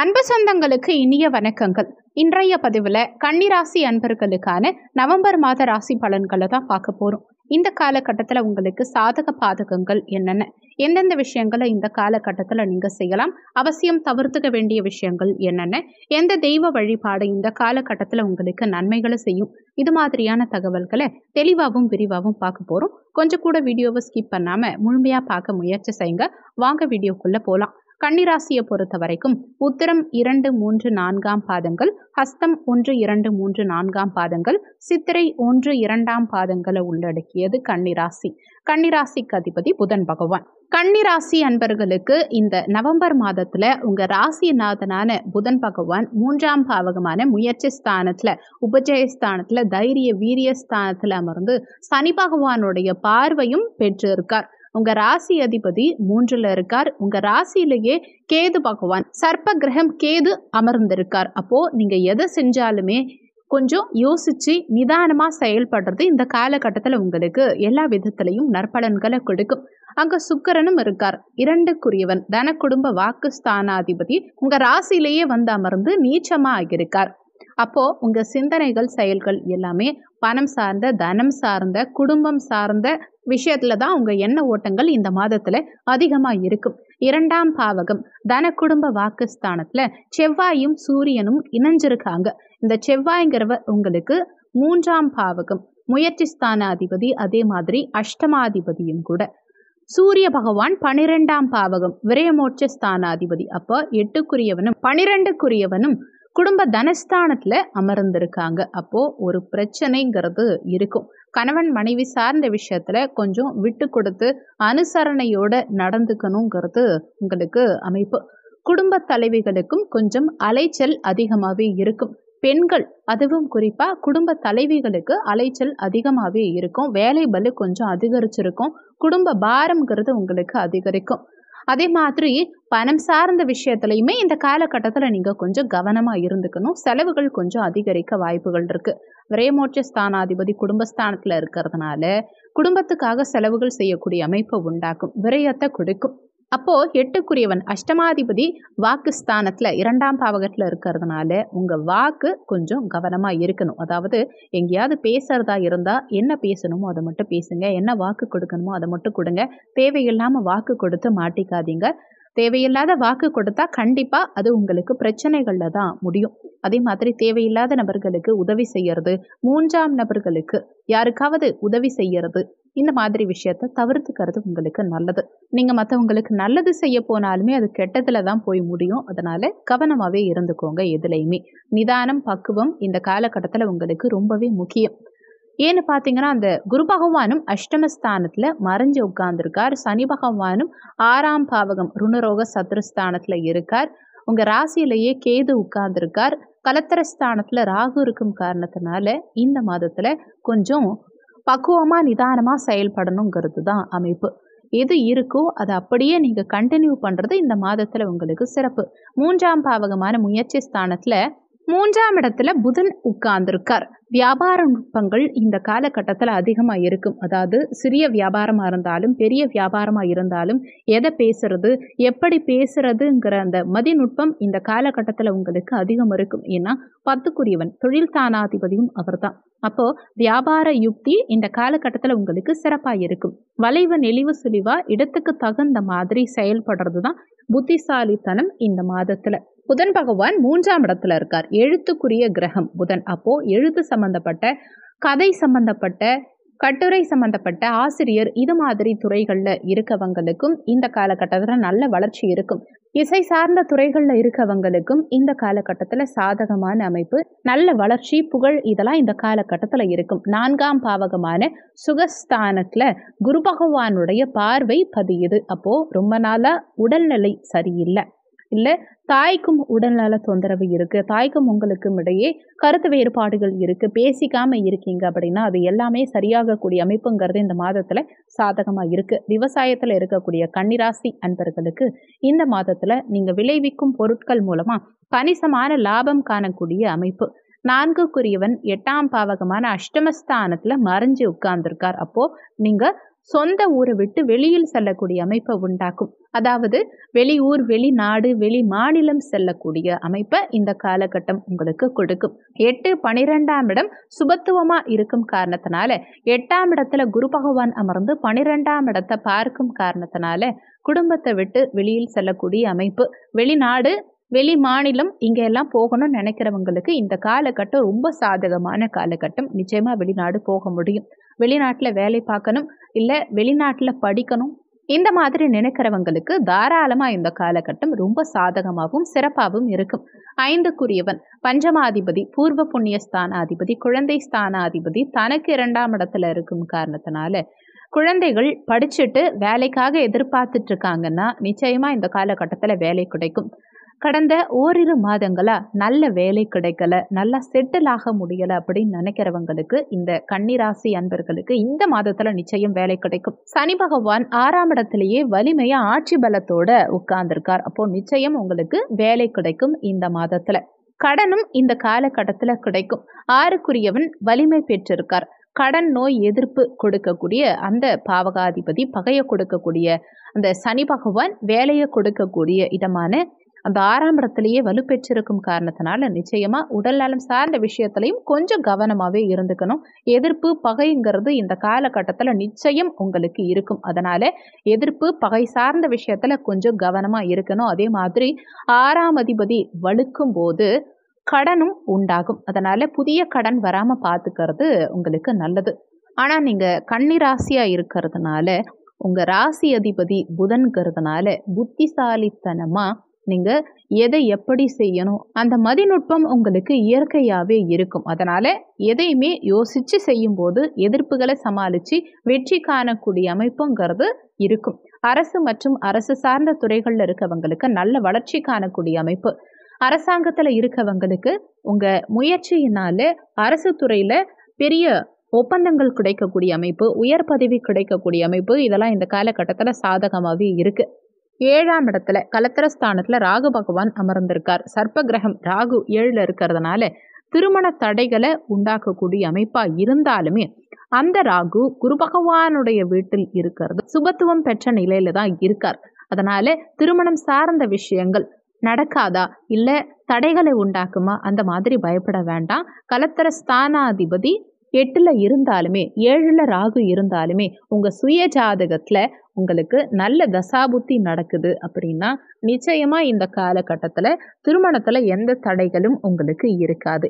அன்பு சொந்தங்களுக்கு இனிய வணக்கங்கள் இன்றைய பதிவில் கன்னிராசி அன்பர்களுக்கான நவம்பர் மாத ராசி பலன்களை தான் பார்க்க போகிறோம் இந்த காலகட்டத்தில் உங்களுக்கு சாதக பாதகங்கள் என்னென்ன எந்தெந்த விஷயங்களை இந்த காலகட்டத்தில் நீங்கள் செய்யலாம் அவசியம் தவிர்த்துக்க வேண்டிய விஷயங்கள் என்னென்ன எந்த தெய்வ வழிபாடு இந்த காலகட்டத்தில் உங்களுக்கு நன்மைகளை செய்யும் இது மாதிரியான தகவல்களை தெளிவாகவும் விரிவாகவும் பார்க்க போகிறோம் கொஞ்சம் கூட வீடியோவை ஸ்கிப் பண்ணாமல் முழுமையாக பார்க்க முயற்சி செய்யுங்க வாங்க வீடியோக்குள்ளே போகலாம் கன்னிராசியை பொறுத்த வரைக்கும் உத்திரம் இரண்டு மூன்று நான்காம் பாதங்கள் ஹஸ்தம் ஒன்று இரண்டு மூன்று நான்காம் பாதங்கள் சித்திரை ஒன்று இரண்டாம் பாதங்களை உள்ளடக்கியது கன்னிராசி கன்னிராசிக்கு அதிபதி புதன் பகவான் கன்னிராசி அன்பர்களுக்கு இந்த நவம்பர் மாதத்தில் உங்கள் ராசிநாதனான புதன் பகவான் மூன்றாம் பாவகமான முயற்சி ஸ்தானத்தில் உபஜயஸ்தானத்துல தைரிய வீரிய ஸ்தானத்தில் அமர்ந்து சனி பகவானுடைய பார்வையும் பெற்றிருக்கார் உங்கள் ராசி அதிபதி மூன்றில் இருக்கார் உங்கள் ராசியிலேயே கேது பகவான் சர்ப்ப கிரகம் கேது அமர்ந்திருக்கார் அப்போது நீங்கள் எதை செஞ்சாலுமே கொஞ்சம் யோசித்து நிதானமாக செயல்படுறது இந்த காலகட்டத்தில் உங்களுக்கு எல்லா விதத்திலையும் நற்பலன்களை கொடுக்கும் அங்கே சுக்கரனும் இருக்கார் இரண்டுக்குரியவன் தன குடும்ப வாக்கு ஸ்தானாதிபதி உங்கள் ராசியிலேயே வந்து அமர்ந்து நீச்சமாக ஆகியிருக்கார் அப்போது உங்கள் சிந்தனைகள் செயல்கள் எல்லாமே பணம் சார்ந்த தனம் சார்ந்த குடும்பம் சார்ந்த விஷயத்துல தான் உங்க எண்ண ஓட்டங்கள் இந்த மாதத்துல அதிகமா இருக்கும் இரண்டாம் பாவகம் தன குடும்ப வாக்குஸ்தானத்துல செவ்வாயும் சூரியனும் இணைஞ்சிருக்காங்க இந்த செவ்வாய்ங்கிறவ உங்களுக்கு மூன்றாம் பாவகம் முயற்சி ஸ்தானாதிபதி அதே மாதிரி அஷ்டமாதிபதியும் கூட சூரிய பகவான் பனிரெண்டாம் பாவகம் விரயமோட்ச ஸ்தானாதிபதி அப்போ எட்டுக்குரியவனும் பனிரெண்டுக்குரியவனும் குடும்ப தனஸ்தானத்துல அமர்ந்திருக்காங்க அப்போ ஒரு பிரச்சனைங்கிறது இருக்கும் கணவன் மனைவி சார்ந்த விஷயத்துல கொஞ்சம் விட்டு கொடுத்து அனுசரணையோட நடந்துக்கணுங்கிறது உங்களுக்கு அமைப்பு குடும்ப தலைவிகளுக்கும் கொஞ்சம் அலைச்சல் அதிகமாகவே இருக்கும் பெண்கள் அதுவும் குறிப்பாக குடும்ப தலைவிகளுக்கு அலைச்சல் அதிகமாகவே இருக்கும் வேலை பலு கொஞ்சம் அதிகரிச்சிருக்கும் குடும்ப பாரம்ங்கிறது உங்களுக்கு அதிகரிக்கும் அதே மாதிரி பணம் சார்ந்த விஷயத்துலையுமே இந்த காலகட்டத்தில் நீங்கள் கொஞ்சம் கவனமாக இருந்துக்கணும் செலவுகள் கொஞ்சம் அதிகரிக்க வாய்ப்புகள் இருக்குது விரயமோட்ச ஸ்தானாதிபதி குடும்பஸ்தானத்தில் இருக்கிறதுனால குடும்பத்துக்காக செலவுகள் செய்யக்கூடிய அமைப்பை உண்டாக்கும் விரயத்தை கொடுக்கும் அப்போது எட்டுக்குரியவன் அஷ்டமாதிபதி வாக்கு ஸ்தானத்தில் இரண்டாம் பாவகத்தில் இருக்கிறதுனால உங்கள் வாக்கு கொஞ்சம் கவனமாக இருக்கணும் அதாவது எங்கேயாவது பேசுகிறதா இருந்தால் என்ன பேசணுமோ அதை மட்டும் பேசுங்க என்ன வாக்கு கொடுக்கணுமோ அதை மட்டும் கொடுங்க தேவையில்லாமல் வாக்கு கொடுத்து மாட்டிக்காதீங்க தேவையில்லாத வாக்கு கொடுத்தா கண்டிப்பாக அது உங்களுக்கு பிரச்சனைகளில் தான் முடியும் அதே மாதிரி தேவையில்லாத நபர்களுக்கு உதவி செய்யறது மூன்றாம் நபர்களுக்கு யாருக்காவது உதவி செய்யறது இந்த மாதிரி விஷயத்த தவிர்த்துக்கிறது உங்களுக்கு நல்லது நீங்கள் மற்றவங்களுக்கு நல்லது செய்ய போனாலுமே அது கெட்டதில் தான் போய் முடியும் அதனால் கவனமாகவே இருந்துக்கோங்க எதுலையுமே நிதானம் பக்குவம் இந்த காலகட்டத்தில் உங்களுக்கு ரொம்பவே முக்கியம் ஏன்னு பார்த்தீங்கன்னா அந்த குரு பகவானும் அஷ்டமஸ்தானத்தில் மறைஞ்சு உட்கார்ந்துருக்கார் சனி பகவானும் ஆறாம் பாவகம் ருணரோக சத்ருஸ்தானத்தில் இருக்கார் உங்கள் ராசியிலேயே கேது உட்கார்ந்துருக்கார் கலத்திரஸ்தானத்தில் ராகு இருக்கும் காரணத்தினால இந்த மாதத்தில் கொஞ்சம் பக்குவமாக நிதானமாக செயல்படணுங்கிறது தான் அமைப்பு எது இருக்கோ அதை அப்படியே நீங்கள் கண்டினியூ பண்ணுறது இந்த மாதத்தில் உங்களுக்கு சிறப்பு மூன்றாம் பாவகமான முயற்சி ஸ்தானத்தில் மூன்றாம் இடத்துல புதன் உட்கார்ந்துருக்கார் வியாபார நுட்பங்கள் இந்த காலகட்டத்தில் அதிகமாக இருக்கும் அதாவது சிறிய வியாபாரமாக இருந்தாலும் பெரிய வியாபாரமாக இருந்தாலும் எதை பேசுறது எப்படி பேசுறதுங்கிற அந்த மதிநுட்பம் இந்த காலகட்டத்தில் உங்களுக்கு அதிகம் இருக்கும் ஏன்னா பத்துக்குரியவன் தொழில் தானாதிபதியும் அவர் தான் அப்போ வியாபார யுக்தி இந்த காலகட்டத்தில் உங்களுக்கு சிறப்பாக இருக்கும் வளைவு நெளிவு சுழிவா இடத்துக்கு தகுந்த மாதிரி செயல்படுறது தான் புத்திசாலித்தனம் இந்த மாதத்துல புதன் பகவான் மூன்றாம் இடத்துல இருக்கார் எழுத்துக்குரிய கிரகம் புதன் அப்போ எழுத்து சம்பந்தப்பட்ட கதை சம்பந்தப்பட்ட கட்டுரை சம்மந்தப்பட்ட ஆசிரியர் இது மாதிரி துறைகளில் இருக்கவங்களுக்கும் இந்த காலகட்டத்தில் நல்ல வளர்ச்சி இருக்கும் இசை சார்ந்த துறைகளில் இருக்கவங்களுக்கும் இந்த காலகட்டத்தில் சாதகமான அமைப்பு நல்ல வளர்ச்சி புகழ் இதெல்லாம் இந்த காலகட்டத்தில் இருக்கும் நான்காம் பாவகமான சுகஸ்தானத்தில் குரு பகவானுடைய பார்வை பதியுது அப்போது ரொம்ப நாளாக உடல்நிலை சரியில்லை இல்லை தாய்க்கும் உடல்நல தொந்தரவு இருக்குது தாய்க்கும் உங்களுக்கும் இடையே கருத்து வேறுபாடுகள் இருக்குது பேசிக்காமல் இருக்கீங்க அப்படின்னா அது எல்லாமே சரியாகக்கூடிய அமைப்புங்கிறது இந்த மாதத்தில் சாதகமாக இருக்குது விவசாயத்தில் இருக்கக்கூடிய கன்னிராசி அன்பர்களுக்கு இந்த மாதத்தில் நீங்கள் விளைவிக்கும் பொருட்கள் மூலமாக கணிசமான லாபம் காணக்கூடிய அமைப்பு நான்குக்குரியவன் எட்டாம் பாவகமான அஷ்டமஸ்தானத்தில் மறைஞ்சு உட்கார்ந்துருக்கார் அப்போது நீங்கள் சொந்த ஊரை விட்டு வெளியில் செல்லக்கூடிய அமைப்பை உண்டாக்கும் அதாவது வெளியூர் வெளிநாடு வெளி மாநிலம் செல்லக்கூடிய அமைப்பை இந்த காலகட்டம் உங்களுக்கு கொடுக்கும் எட்டு பனிரெண்டாம் இடம் சுபத்துவமா இருக்கும் காரணத்தினால எட்டாம் இடத்துல குரு பகவான் அமர்ந்து பனிரெண்டாம் இடத்தை பார்க்கும் காரணத்தினால குடும்பத்தை விட்டு வெளியில் செல்லக்கூடிய அமைப்பு வெளிநாடு வெளி மாநிலம் இங்கெல்லாம் போகணும்னு நினைக்கிறவங்களுக்கு இந்த காலகட்டம் ரொம்ப சாதகமான காலகட்டம் நிச்சயமாக வெளிநாடு போக முடியும் வெளிநாட்டில் வேலை பார்க்கணும் இல்லை வெளிநாட்டில் படிக்கணும் இந்த மாதிரி நினைக்கிறவங்களுக்கு தாராளமாக இந்த காலகட்டம் ரொம்ப சாதகமாகவும் சிறப்பாகவும் இருக்கும் ஐந்துக்குரியவன் பஞ்சமாதிபதி பூர்வ புண்ணிய ஸ்தானாதிபதி குழந்தை ஸ்தானாதிபதி தனக்கு இரண்டாம் இடத்துல இருக்கும் காரணத்தினால குழந்தைகள் படிச்சுட்டு வேலைக்காக எதிர்பார்த்துட்டு இருக்காங்கன்னா நிச்சயமாக இந்த காலகட்டத்தில் வேலை கிடைக்கும் கடந்த ஓரிரு மாதங்களா நல்ல வேலை கிடைக்கல நல்லா செட்டில் ஆக முடியல அப்படின்னு நினைக்கிறவங்களுக்கு இந்த கன்னிராசி அன்பர்களுக்கு இந்த மாதத்துல நிச்சயம் வேலை கிடைக்கும் சனி பகவான் ஆறாம் இடத்திலேயே வலிமையா ஆட்சி பலத்தோட உட்கார்ந்திருக்கார் அப்போ நிச்சயம் உங்களுக்கு வேலை கிடைக்கும் இந்த மாதத்துல கடனும் இந்த காலகட்டத்துல கிடைக்கும் ஆறுக்குரியவன் வலிமை பெற்றிருக்கார் கடன் நோய் எதிர்ப்பு கொடுக்கக்கூடிய அந்த பாவகாதிபதி பகையை கொடுக்கக்கூடிய அந்த சனி பகவான் வேலையை கொடுக்கக்கூடிய இதமான அந்த ஆறாம் வலுப்பெற்றிருக்கும் காரணத்தினால நிச்சயமா உடல் நலம் சார்ந்த விஷயத்திலையும் கொஞ்சம் கவனமாவே இருந்துக்கணும் எதிர்ப்பு பகைங்கிறது இந்த காலகட்டத்தில் நிச்சயம் உங்களுக்கு இருக்கும் அதனால எதிர்ப்பு பகை சார்ந்த விஷயத்துல கொஞ்சம் கவனமா இருக்கணும் அதே மாதிரி ஆறாம் அதிபதி வலுக்கும் போது கடனும் உண்டாகும் அதனால புதிய கடன் வராம பார்த்துக்கிறது உங்களுக்கு நல்லது ஆனால் நீங்கள் ராசியாக இருக்கிறதுனால உங்கள் ராசி அதிபதி புதன்கிறதுனால புத்திசாலித்தனமாக நீங்கள் எதை எப்படி செய்யணும் அந்த மதிநுட்பம் உங்களுக்கு இயற்கையாகவே இருக்கும் அதனால் எதையுமே யோசித்து செய்யும்போது எதிர்ப்புகளை சமாளித்து வெற்றி காணக்கூடிய அமைப்புங்கிறது இருக்கும் அரசு மற்றும் அரசு சார்ந்த துறைகளில் இருக்கவங்களுக்கு நல்ல வளர்ச்சி காணக்கூடிய அமைப்பு அரசாங்கத்தில் இருக்கவங்களுக்கு உங்கள் முயற்சியினால் அரசு துறையில் பெரிய ஒப்பந்தங்கள் கிடைக்கக்கூடிய அமைப்பு உயர் பதவி கிடைக்கக்கூடிய அமைப்பு இதெல்லாம் இந்த காலகட்டத்தில் சாதகமாகவே இருக்குது ஏழாம் இடத்துல கலத்திர ஸ்தானத்தில் ராகு பகவான் அமர்ந்திருக்கார் சர்ப்ப கிரகம் ராகு ஏழில் இருக்கிறதுனால திருமண தடைகளை உண்டாக்கக்கூடிய அமைப்பாக இருந்தாலுமே அந்த ராகு குரு பகவானுடைய வீட்டில் இருக்கிறது சுபத்துவம் பெற்ற நிலையில தான் இருக்கார் அதனால திருமணம் சார்ந்த விஷயங்கள் நடக்காதா இல்லை தடைகளை உண்டாக்குமா அந்த மாதிரி பயப்பட வேண்டாம் கலத்தர ஸ்தானாதிபதி எட்டில் இருந்தாலுமே ஏழில் ராகு இருந்தாலுமே உங்கள் சுய ஜாதகத்தில் உங்களுக்கு நல்ல தசாபுத்தி நடக்குது அப்படின்னா நிச்சயமாக இந்த காலகட்டத்தில் திருமணத்தில் எந்த தடைகளும் உங்களுக்கு இருக்காது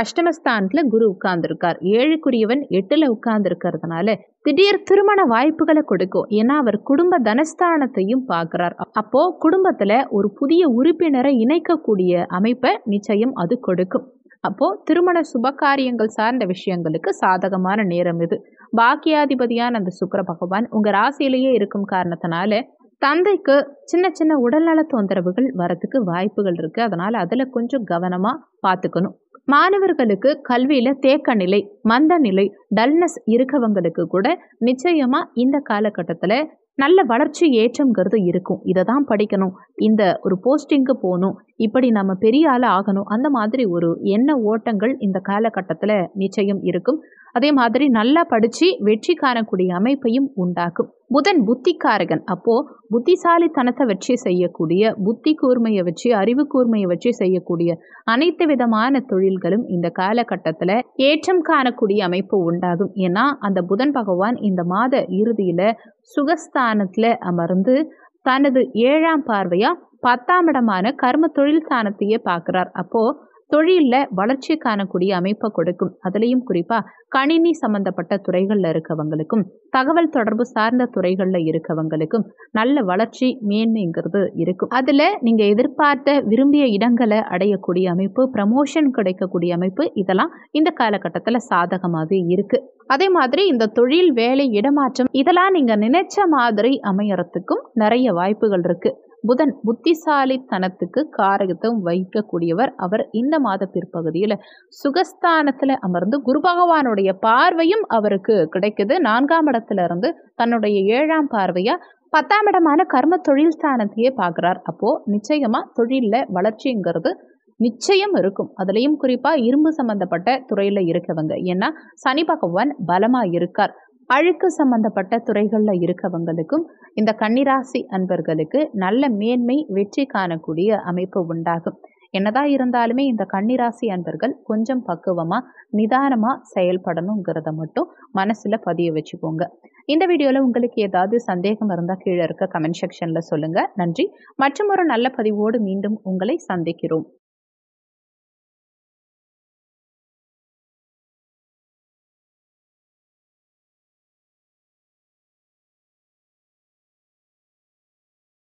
அஷ்டமஸ்தானத்தில் குரு உட்கார்ந்துருக்கார் ஏழுக்குரியவன் எட்டில் உட்கார்ந்துருக்கிறதுனால திடீர் திருமண வாய்ப்புகளை கொடுக்கும் ஏன்னா அவர் குடும்ப தனஸ்தானத்தையும் பார்க்குறார் அப்போ குடும்பத்தில் ஒரு புதிய உறுப்பினரை இணைக்கக்கூடிய அமைப்பை நிச்சயம் அது கொடுக்கும் அப்போ திருமண சுப காரியங்கள் சார்ந்த விஷயங்களுக்கு சாதகமான நேரம் இது பாக்கியாதிபதியான அந்த சுக்கர பகவான் உங்கள் ராசியிலேயே இருக்கும் காரணத்தினால தந்தைக்கு சின்ன சின்ன உடல்நல தொந்தரவுகள் வரதுக்கு வாய்ப்புகள் இருக்குது அதனால் அதில் கொஞ்சம் கவனமாக பார்த்துக்கணும் மாணவர்களுக்கு கல்வியில் தேக்க நிலை மந்த நிலை டல்னஸ் இருக்கவங்களுக்கு கூட நிச்சயமாக இந்த காலகட்டத்தில் நல்ல வளர்ச்சி ஏற்றங்கிறது இருக்கும் இதை தான் படிக்கணும் இந்த ஒரு போஸ்டிங்க்கு போகணும் இப்படி நம்ம பெரிய ஆள் ஆகணும் அந்த மாதிரி ஒரு எண்ண ஓட்டங்கள் இந்த காலகட்டத்தில் நிச்சயம் இருக்கும் அதே மாதிரி நல்லா படித்து வெற்றி காணக்கூடிய அமைப்பையும் உண்டாக்கும் புதன் புத்திக்காரகன் அப்போது புத்திசாலித்தனத்தை வச்சு செய்யக்கூடிய புத்தி கூர்மையை வச்சு அறிவு கூர்மையை வச்சு செய்யக்கூடிய அனைத்து விதமான தொழில்களும் இந்த காலகட்டத்தில் ஏற்றம் காணக்கூடிய அமைப்பு உண்டாகும் ஏன்னா அந்த புதன் பகவான் இந்த மாத இறுதியில் சுகஸ்தானத்தில் அமர்ந்து தனது ஏழாம் பார்வையாக பத்தாம் இடமான கர்ம தொழில் ஸ்தானத்தையே பார்க்குறார் அப்போது தொழிலில் வளர்ச்சி காணக்கூடிய அமைப்பை கொடுக்கும் அதுலேயும் குறிப்பாக கணினி சம்மந்தப்பட்ட துறைகளில் இருக்கவங்களுக்கும் தகவல் தொடர்பு சார்ந்த துறைகளில் இருக்கவங்களுக்கும் நல்ல வளர்ச்சி மேன்மைங்கிறது இருக்கும் அதில் நீங்கள் எதிர்பார்த்த விரும்பிய இடங்களை அடையக்கூடிய அமைப்பு ப்ரமோஷன் கிடைக்கக்கூடிய அமைப்பு இதெல்லாம் இந்த காலகட்டத்தில் சாதகமாகவே இருக்குது அதே மாதிரி இந்த தொழில் வேலை இடமாற்றம் இதெல்லாம் நீங்கள் நினைச்ச மாதிரி அமையறதுக்கும் நிறைய வாய்ப்புகள் இருக்குது புதன் புத்திசாலித்தனத்துக்கு காரகத்தம் வைக்கக்கூடியவர் அவர் இந்த மாத பிற்பகுதியில் சுகஸ்தானத்தில் அமர்ந்து குரு பகவானுடைய பார்வையும் அவருக்கு கிடைக்குது நான்காம் இடத்துல இருந்து தன்னுடைய ஏழாம் பார்வையாக பத்தாம் இடமான கர்ம தொழில் ஸ்தானத்தையே பார்க்குறார் அப்போது நிச்சயமாக தொழிலில் வளர்ச்சிங்கிறது நிச்சயம் இருக்கும் அதுலேயும் குறிப்பாக இரும்பு சம்மந்தப்பட்ட துறையில் இருக்கவங்க ஏன்னா சனி பகவான் பலமாக இருக்கார் அழுக்கு சம்பந்தப்பட்ட துறைகளில் இருக்கவங்களுக்கும் இந்த கன்னிராசி அன்பர்களுக்கு நல்ல மேன்மை வெற்றி காணக்கூடிய அமைப்பு உண்டாகும் என்னதான் இருந்தாலுமே இந்த கன்னிராசி அன்பர்கள் கொஞ்சம் பக்குவமாக நிதானமாக செயல்படணுங்கிறத மட்டும் மனசில் பதிய வச்சுக்கோங்க இந்த வீடியோவில் உங்களுக்கு ஏதாவது சந்தேகம் இருந்தால் கீழே இருக்க கமெண்ட் செக்ஷனில் சொல்லுங்கள் நன்றி மற்றும் ஒரு நல்ல பதிவோடு மீண்டும் உங்களை சந்திக்கிறோம்